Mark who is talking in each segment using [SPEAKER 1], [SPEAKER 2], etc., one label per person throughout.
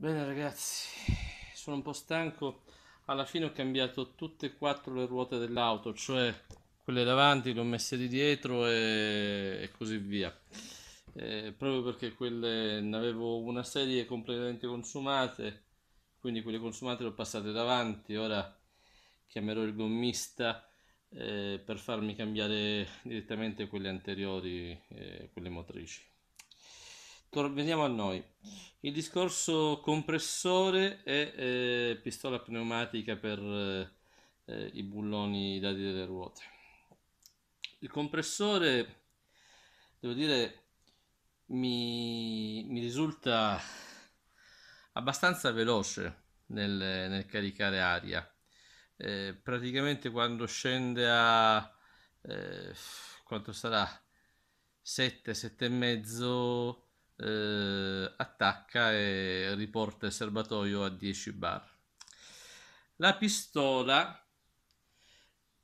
[SPEAKER 1] Bene ragazzi, sono un po' stanco. Alla fine ho cambiato tutte e quattro le ruote dell'auto, cioè quelle davanti le ho messe di dietro e, e così via. Eh, proprio perché quelle ne avevo una serie completamente consumate, quindi quelle consumate le ho passate davanti. Ora chiamerò il gommista eh, per farmi cambiare direttamente quelle anteriori, eh, quelle motrici veniamo a noi. Il discorso compressore e eh, pistola pneumatica per eh, i bulloni dati delle ruote. Il compressore, devo dire, mi, mi risulta abbastanza veloce nel, nel caricare aria. Eh, praticamente quando scende a eh, quanto sarà 7 7 e mezzo eh, attacca e riporta il serbatoio a 10 bar. La pistola,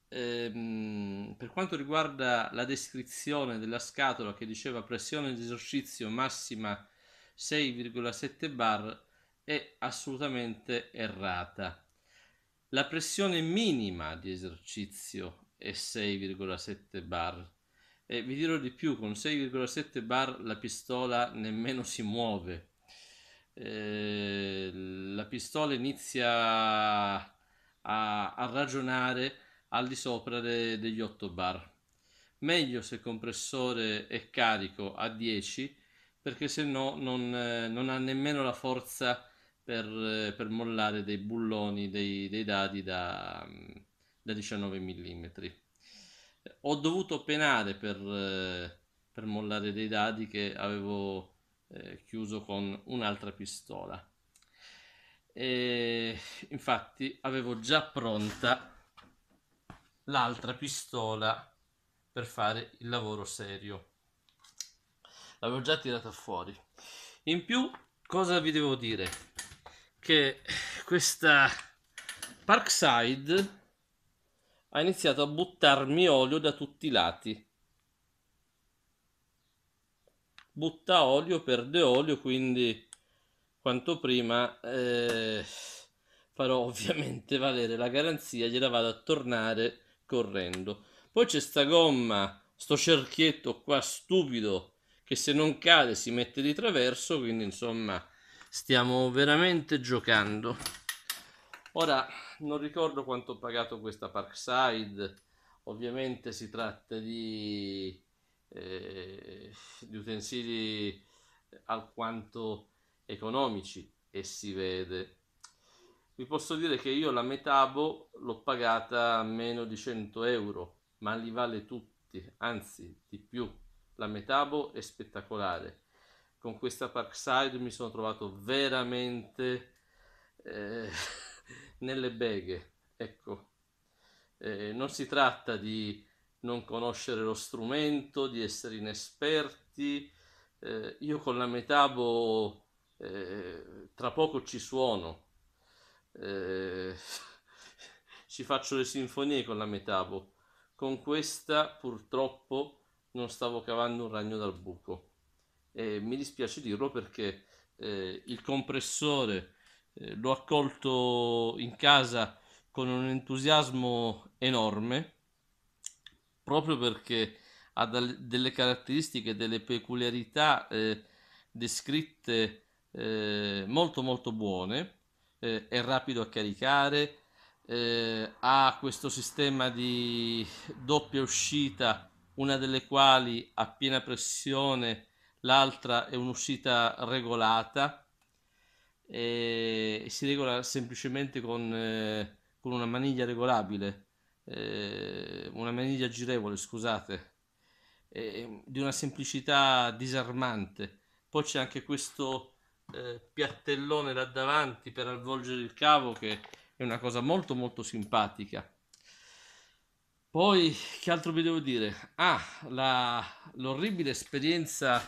[SPEAKER 1] ehm, per quanto riguarda la descrizione della scatola che diceva pressione di esercizio massima 6,7 bar, è assolutamente errata. La pressione minima di esercizio è 6,7 bar e vi dirò di più, con 6,7 bar la pistola nemmeno si muove. Eh, la pistola inizia a, a, ragionare al di sopra de, degli 8 bar. Meglio se il compressore è carico a 10 perché se no non, eh, non ha nemmeno la forza per, eh, per mollare dei bulloni dei, dei dadi da, mm, da 19 mm ho dovuto penare per, eh, per, mollare dei dadi che avevo eh, chiuso con un'altra pistola. E, infatti avevo già pronta l'altra pistola per fare il lavoro serio. L'avevo già tirata fuori. In più, cosa vi devo dire? Che questa Parkside ha iniziato a buttarmi olio da tutti i lati. Butta olio, perde olio, quindi quanto prima eh, farò ovviamente valere la garanzia, gliela vado a tornare correndo. Poi c'è sta gomma, sto cerchietto qua stupido che se non cade si mette di traverso, quindi insomma stiamo veramente giocando. Ora, non ricordo quanto ho pagato questa Parkside, ovviamente si tratta di, eh, di utensili alquanto economici e si vede. Vi posso dire che io la Metabo l'ho pagata a meno di 100 euro, ma li vale tutti, anzi di più. La Metabo è spettacolare. Con questa Parkside mi sono trovato veramente... Eh nelle beghe. Ecco, eh, non si tratta di non conoscere lo strumento, di essere inesperti. Eh, io con la metabo eh, tra poco ci suono, eh, ci faccio le sinfonie con la metabo. Con questa purtroppo non stavo cavando un ragno dal buco. E mi dispiace dirlo perché eh, il compressore eh, l'ho accolto in casa con un entusiasmo enorme, proprio perché ha delle caratteristiche, delle peculiarità eh, descritte eh, molto molto buone, eh, è rapido a caricare, eh, ha questo sistema di doppia uscita, una delle quali a piena pressione, l'altra è un'uscita regolata, e, si regola semplicemente con, eh, con una maniglia regolabile, eh, una maniglia girevole, scusate, eh, di una semplicità disarmante. Poi c'è anche questo eh, piattellone là davanti per avvolgere il cavo che è una cosa molto molto simpatica. Poi che altro vi devo dire? Ah, l'orribile esperienza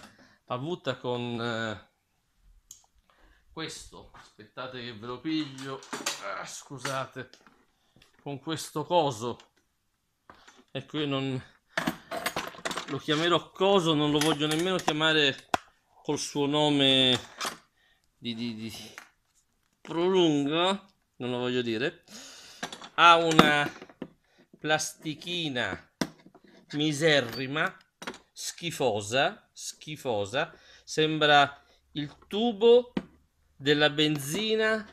[SPEAKER 1] avuta con eh, questo aspettate che ve lo piglio ah, scusate con questo coso ecco io non lo chiamerò coso non lo voglio nemmeno chiamare col suo nome di, di, di prolunga non lo voglio dire ha una plastichina miserrima schifosa schifosa sembra il tubo della benzina,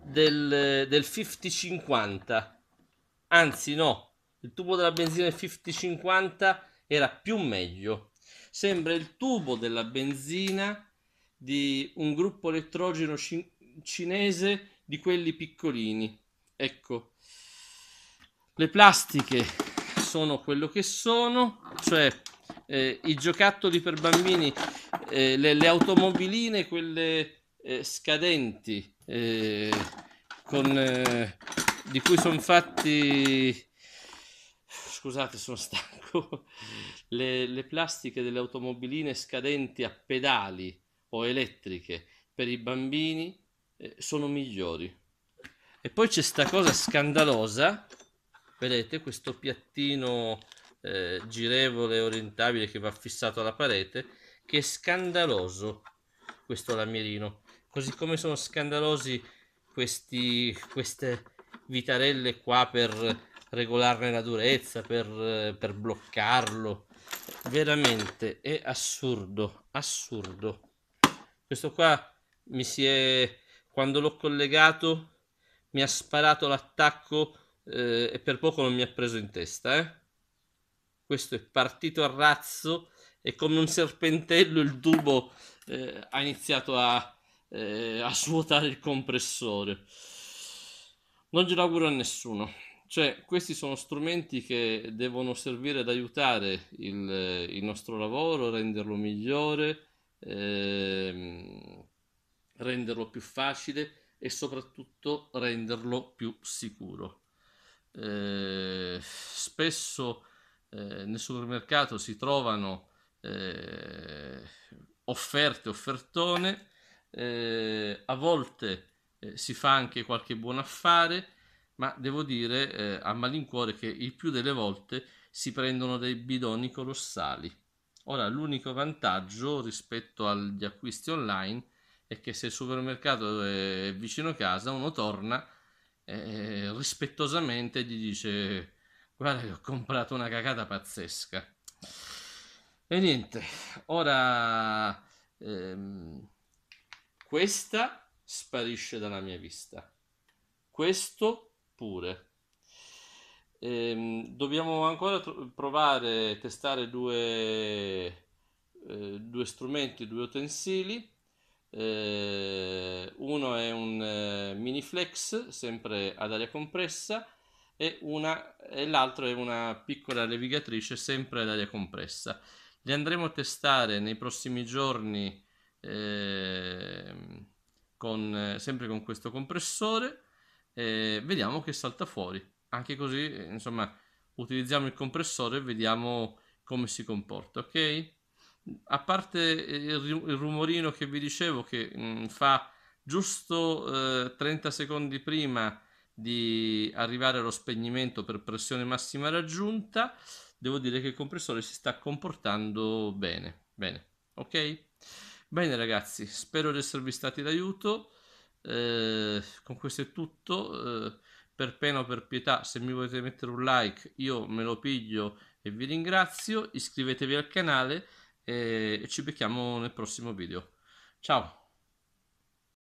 [SPEAKER 1] del, del 50-50. Anzi no, il tubo della benzina del 50-50 era più meglio. Sembra il tubo della benzina di un gruppo elettrogeno ci- cinese di quelli piccolini. Ecco, le plastiche sono quello che sono, cioè eh, i giocattoli per bambini, eh, le, le automobiline, quelle eh, scadenti eh, con, eh, di cui sono fatti scusate sono stanco le, le, plastiche delle automobiline scadenti a pedali o elettriche per i bambini eh, sono migliori e poi c'è sta cosa scandalosa vedete questo piattino eh, girevole orientabile che va fissato alla parete che è scandaloso questo lamierino Così come sono scandalosi questi, queste vitarelle qua per regolarne la durezza, per, per bloccarlo. Veramente è assurdo, assurdo. Questo qua mi si è... quando l'ho collegato mi ha sparato l'attacco eh, e per poco non mi ha preso in testa. Eh? Questo è partito a razzo e come un serpentello il tubo eh, ha iniziato a, eh, a svuotare il compressore. Non glielo auguro a nessuno. Cioè, questi sono strumenti che devono servire ad aiutare il, eh, il nostro lavoro, renderlo migliore, ehm, renderlo più facile e soprattutto renderlo più sicuro. Eh, spesso eh, nel supermercato si trovano eh, offerte, offertone eh, a volte eh, si fa anche qualche buon affare, ma devo dire eh, a malincuore che il più delle volte si prendono dei bidoni colossali. Ora, l'unico vantaggio rispetto agli acquisti online è che se il supermercato è vicino a casa, uno torna eh, rispettosamente gli dice guarda che ho comprato una cagata pazzesca. E niente, ora... Ehm, questa sparisce dalla mia vista. Questo pure. Ehm, dobbiamo ancora tro- provare, testare due, eh, due strumenti, due utensili. Eh, uno è un eh, mini flex, sempre ad aria compressa, e, una, e l'altro è una piccola levigatrice, sempre ad aria compressa. Li andremo a testare nei prossimi giorni Ehm, con, sempre con questo compressore, eh, vediamo che salta fuori. Anche così, insomma, utilizziamo il compressore e vediamo come si comporta, ok? A parte il, il rumorino che vi dicevo che mh, mm, fa giusto eh, 30 secondi prima di arrivare allo spegnimento per pressione massima raggiunta, devo dire che il compressore si sta comportando bene. Bene, ok? Bene ragazzi, spero di esservi stati d'aiuto. Eh, con questo è tutto. Eh, per pena o per pietà, se mi volete mettere un like, io me lo piglio e vi ringrazio. Iscrivetevi al canale eh, e ci becchiamo nel prossimo video. Ciao!